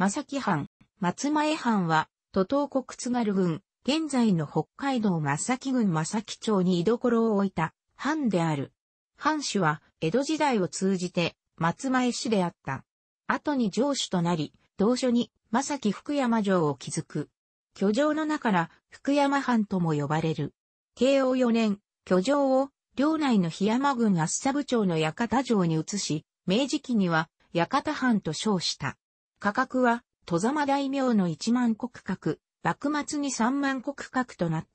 正木藩、松前藩は、都東国津軽郡、現在の北海道正木郡正木町に居所を置いた藩である。藩主は、江戸時代を通じて、松前氏であった。後に城主となり、同所に、正木福山城を築く。居城の中から福山藩とも呼ばれる。慶応4年、居城を領内の檜山郡厚さ部町の館城に移し、明治期には館藩と称した。価格は、戸様大名の1万国格、幕末に3万国格となっ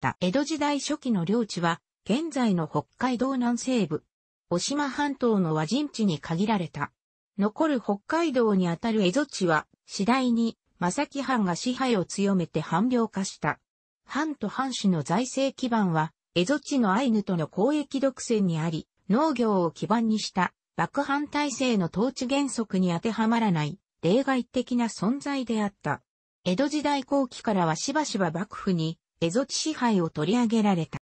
た。江戸時代初期の領地は、現在の北海道南西部、渡島半島の和人地に限られた。残る北海道にあたる江戸地は、次第に、正木藩が支配を強めて藩領化した。藩と藩主の財政基盤は、江戸地のアイヌとの交易独占にあり、農業を基盤にした幕藩体制の統治原則に当てはまらない例外的な存在であった。江戸時代後期からはしばしば幕府に蝦夷地支配を取り上げられた。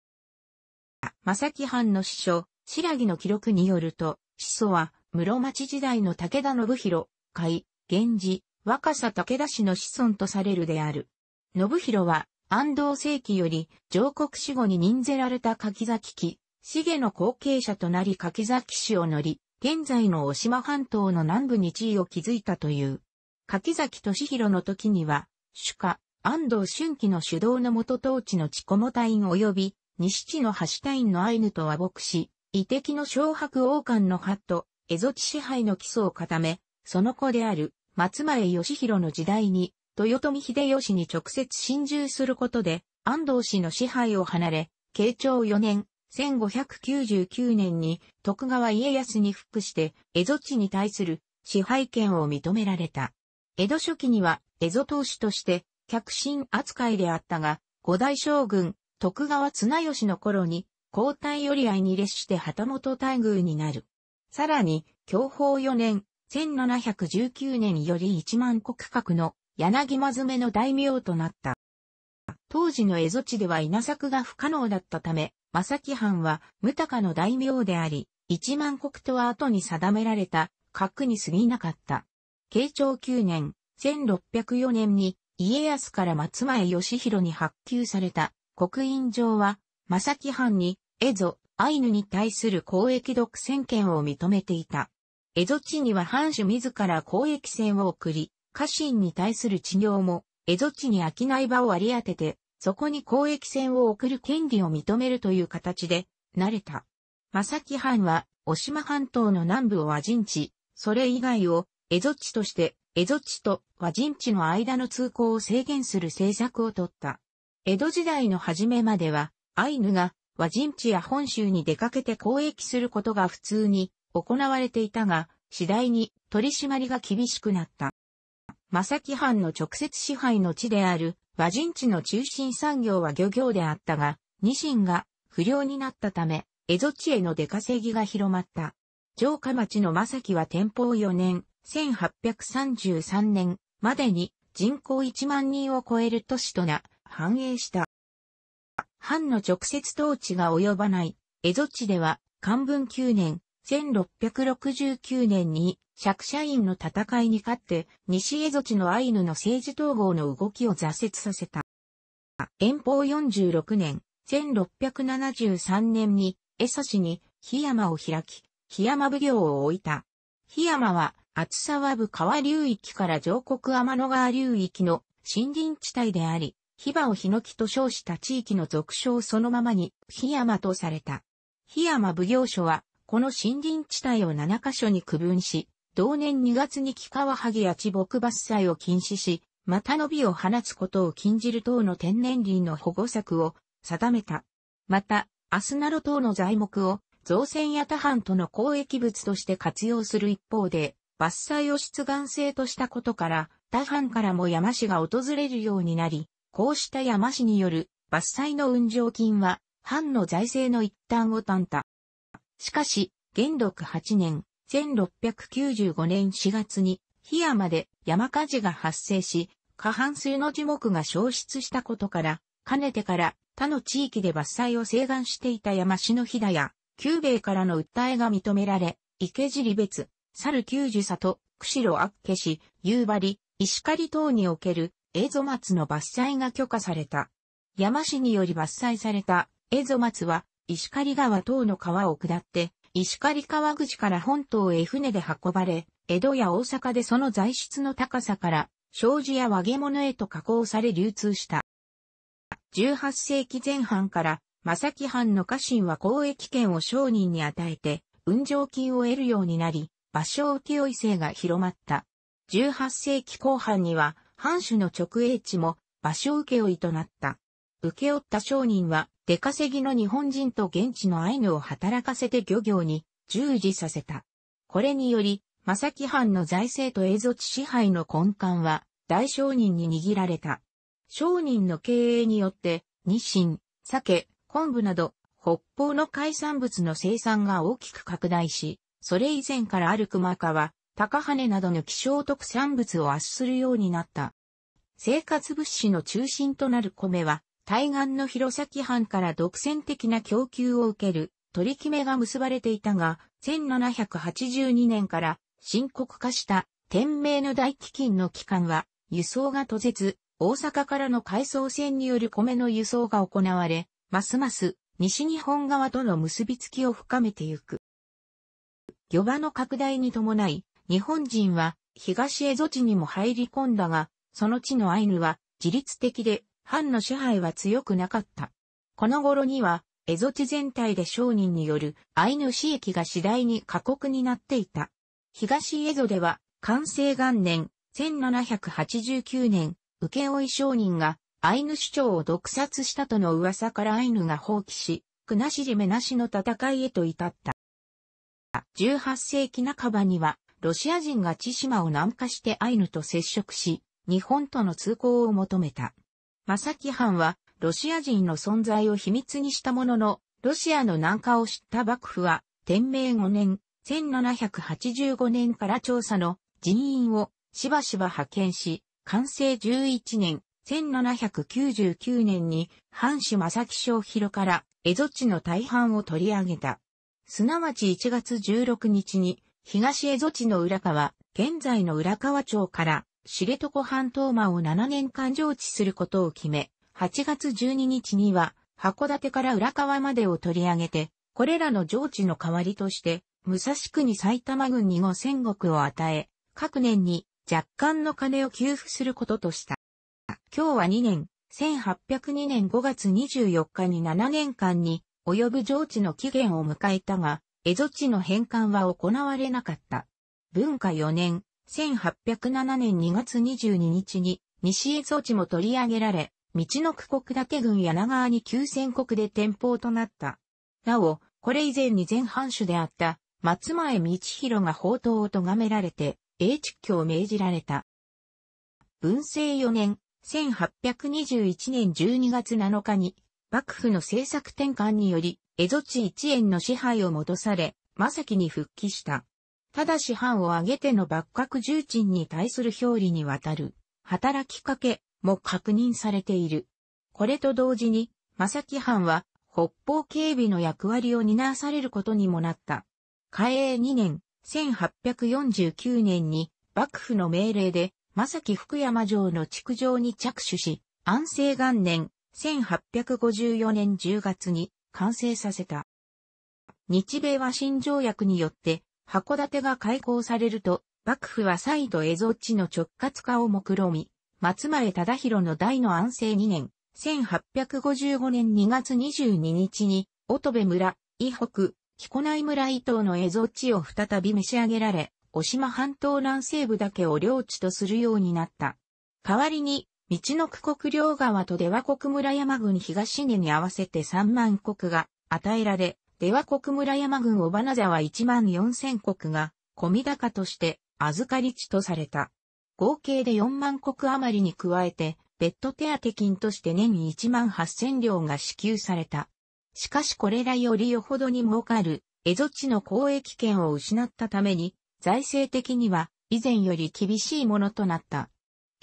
正木藩の師匠、白木の記録によると、始祖は室町時代の武田信弘、海、源氏、若狭武田氏の子孫とされるである。信弘は安藤世紀より上国死後に任ぜられた柿崎家、重の後継者となり柿崎氏を乗り、現在の大島半島の南部に地位を築いたという。柿崎敏弘の時には、主家、安藤春季の主導の元統治の地小母隊員及び、西地の橋隊員のアイヌと和睦し、遺敵の小白王冠の派と、蝦夷地支配の基礎を固め、その子である、松前義弘の時代に、豊臣秀吉に直接侵入することで、安藤氏の支配を離れ、慶長4年、1599年に徳川家康に服して江戸地に対する支配権を認められた。江戸初期には江戸当主として客信扱いであったが、五代将軍徳川綱吉の頃に交代寄り合いに列して旗本待遇になる。さらに、享保4年、1719年より一万国格の柳間詰めの大名となった。当時の蝦夷地では稲作が不可能だったため、正木藩は、無高の大名であり、一万国とは後に定められた、格に過ぎなかった。慶長9年、1604年に、家康から松前義弘に発給された、国印状は、正木藩に、蝦夷、アイヌに対する交易独占権を認めていた。蝦夷地には藩主自ら交易船を送り、家臣に対する治療も、蝦夷地に商い場を割り当てて、そこに交易船を送る権利を認めるという形で、慣れた。正木藩は、渡島半島の南部を和人地、それ以外を、蝦夷地として、蝦夷地と和人地の間の通行を制限する政策をとった。江戸時代の初めまでは、アイヌが和人地や本州に出かけて交易することが普通に行われていたが、次第に取り締まりが厳しくなった。正木藩の直接支配の地である和人地の中心産業は漁業であったが、ニシンが不良になったため、江戸地への出稼ぎが広まった。城下町の正木は天保4年、1833年までに人口1万人を超える都市とな、繁栄した。藩の直接統治が及ばない、江戸地では、漢文9年、1669年に、釈社員の戦いに勝って、西江夷地のアイヌの政治統合の動きを挫折させた。遠方46年、1673年に、江差市に、檜山を開き、檜山奉行を置いた。檜山は、厚沢部川流域から上国天の川流域の森林地帯であり、ヒバをヒノキと称した地域の俗称そのままに、檜山とされた。檜山奉行所は、この森林地帯を7カ所に区分し、同年2月に木川萩や地木伐採を禁止し、また伸びを放つことを禁じる等の天然林の保護策を定めた。また、アスナロ等の材木を造船や他藩との交易物として活用する一方で、伐採を出願制としたことから、他藩からも山市が訪れるようになり、こうした山市による伐採の運上金は、藩の財政の一端を担った。しかし、元禄8年、1695年4月に、檜山で山火事が発生し、過半数の樹木が消失したことから、かねてから他の地域で伐採を請願していた山篠日田や、久兵衛からの訴えが認められ、池尻別、猿九十里、釧路厚岸、夕張、石狩等における蝦夷松の伐採が許可された。山市により伐採された蝦夷松は石狩川等の川を下って、石狩川口から本島へ船で運ばれ、江戸や大阪でその材質の高さから、障子や和毛物へと加工され流通した。18世紀前半から、正木藩の家臣は交易権を商人に与えて、運上金を得るようになり、場所浮負異性が広まった。18世紀後半には、藩主の直営地も、場所請け負いとなった。請け負った商人は、出稼ぎの日本人と現地のアイヌを働かせて漁業に従事させた。これにより、正木藩の財政と蝦夷地支配の根幹は大商人に握られた。商人の経営によって、日清、酒、鮭、昆布など、北方の海産物の生産が大きく拡大し、それ以前からある熊川高羽などの希少特産物を圧するようになった。生活物資の中心となる米は、対岸の弘前藩から独占的な供給を受ける取り決めが結ばれていたが、1782年から深刻化した天明の大飢饉の期間は輸送が途絶、大阪からの回送船による米の輸送が行われ、ますます西日本側との結びつきを深めてゆく。漁場の拡大に伴い、日本人は東蝦夷地にも入り込んだが、その地のアイヌは自律的で藩の支配は強くなかった。この頃には、蝦夷地全体で商人によるアイヌ市役が次第に過酷になっていた。東蝦夷では、完成元年、1789年、請負商人がアイヌ首長を毒殺したとの噂からアイヌが放棄し、くなしじめなしの戦いへと至った。18世紀半ばには、ロシア人が千島を南下してアイヌと接触し、日本との通行を求めた。正木藩は、ロシア人の存在を秘密にしたものの、ロシアの南下を知った幕府は、天明5年、1785年から調査の人員をしばしば派遣し、完成11年、1799年に藩主正木正広から蝦夷地の大半を取り上げた。すなわち1月16日に東蝦夷地の浦川、現在の浦川町から知床半島間を7年間上地することを決め、8月12日には、函館から浦河までを取り上げて、これらの上地の代わりとして、武蔵国埼玉郡に五戦石を与え、各年に若干の金を給付することとした。今日は2年、1802年5月24日に7年間に及ぶ上地の期限を迎えたが、蝦夷地の返還は行われなかった。文化4年、1807年2月22日に西蝦夷地も取り上げられ、道の区国立郡柳川に急戦国で転保となった。なお、これ以前に前藩主であった松前道広が宝刀を咎められて、英地居を命じられた。文政4年、1821年12月7日に、幕府の政策転換により、蝦夷地一円の支配を戻され、正木に復帰した。ただし藩を挙げての幕閣重鎮に対する表裏にわたる、働きかけも確認されている。これと同時に、正木藩は北方警備の役割を担わされることにもなった。開営2年、1849年に幕府の命令で、正木福山城の築城に着手し、安政元年、1854年10月に完成させた。日米和親条約によって函館が開港されると、幕府は再度蝦夷地の直轄化を目論み、松前忠宏の大の安政2年、1855年2月22日に、乙部村、伊北、木内村伊東の蝦夷地を再び召し上げられ、お島半島南西部だけを領地とするようになった。代わりに、道の区国両川と出羽国村山郡東根に合わせて3万国が与えられ、出羽国村山郡尾花沢1万4000国が、込高として預かり地とされた。合計で4万国余りに加えて、別途手当金として年に1万8000両が支給された。しかしこれらよりよほどに儲かる、蝦夷地の交易権を失ったために、財政的には以前より厳しいものとなった。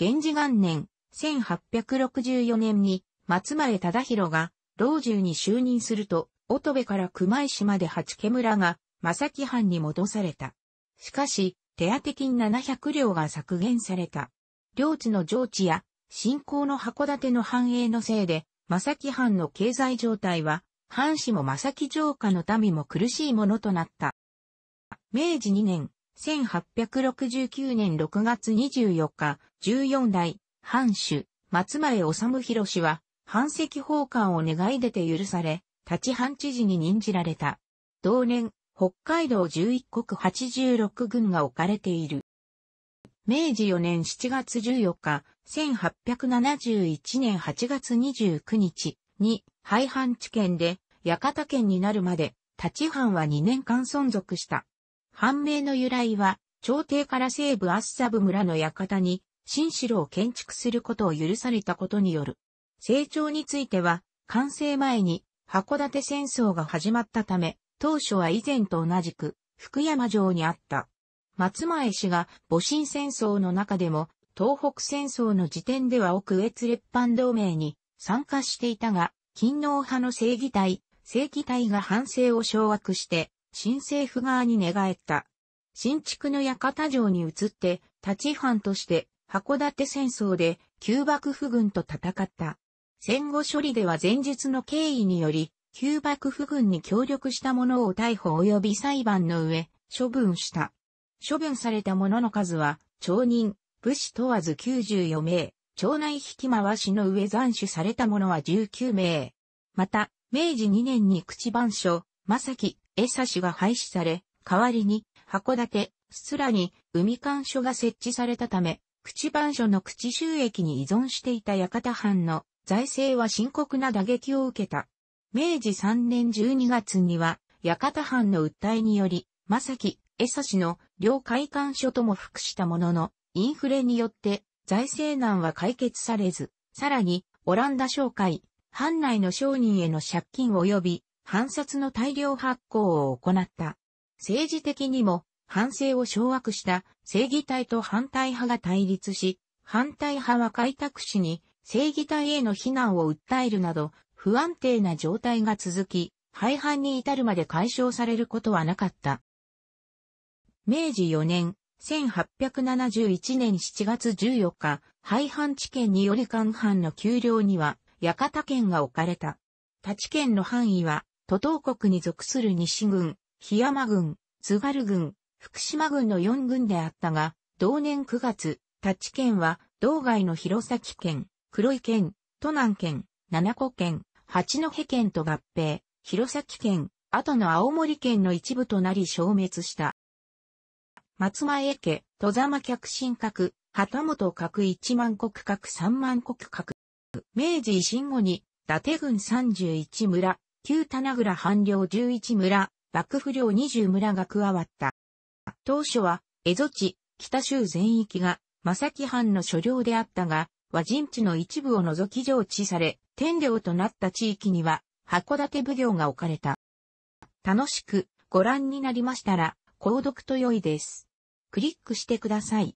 源氏元年、1864年に松前忠宏が老中に就任すると、乙部から熊石まで八家村が、正木藩に戻された。しかし、手当金700両が削減された。領地の上地や、信仰の函館の繁栄のせいで、正木藩の経済状態は、藩士も正木城下の民も苦しいものとなった。明治2年、1869年6月24日、14代、藩主、松前治博は、藩籍奉還を願い出て許され、立藩知事に任じられた。同年、北海道11国86軍が置かれている。明治4年7月14日、1871年8月29日に、廃藩置県で、館県になるまで、立藩は2年間存続した。藩名の由来は、朝廷から西部アッサブ村の館に、新城を建築することを許されたことによる。成長については、完成前に、函館戦争が始まったため、当初は以前と同じく、福山城にあった。松前氏が戊辰戦争の中でも、東北戦争の時点では奥越列藩同盟に参加していたが、勤王派の正義隊、正義隊が反省を掌握して、新政府側に寝返った。新築の館城に移って、立ち藩として、函館戦争で旧幕府軍と戦った。戦後処理では前述の経緯により、旧幕府軍に協力した者を逮捕及び裁判の上、処分した。処分された者の数は、町人、武士問わず94名、町内引き回しの上斬首された者は19名。また、明治2年に口番所、正木、江差が廃止され、代わりに、函館、すらに、海館所が設置されたため、口番所の口収益に依存していた館藩の財政は深刻な打撃を受けた。明治3年12月には、館藩の訴えにより、正木、江差の両会館所とも服したものの、インフレによって財政難は解決されず、さらに、オランダ商会、藩内の商人への借金及び、藩札の大量発行を行った。政治的にも、反省を掌握した正義隊と反対派が対立し、反対派は開拓使に正義隊への非難を訴えるなど、不安定な状態が続き、廃藩に至るまで解消されることはなかった。明治4年、1871年7月14日、廃藩地県により官藩の丘陵には、館県が置かれた。立地県の範囲は、都東国に属する西軍、檜山軍、津軽軍、福島軍の4軍であったが、同年9月、立地県は、道外の弘前県、黒井県、都南県、七子県、八戸県と合併、弘前県、後の青森県の一部となり消滅した。松前家、戸様客進閣、旗本閣一万国閣三万国閣。明治維新後に、伊達郡三十一村、旧棚倉藩領十一村、幕府領二十村が加わった。当初は、蝦夷地、北州全域が、正木藩の所領であったが、は人地の一部を除き上地され、天領となった地域には、函館奉行が置かれた。楽しくご覧になりましたら、購読と良いです。クリックしてください。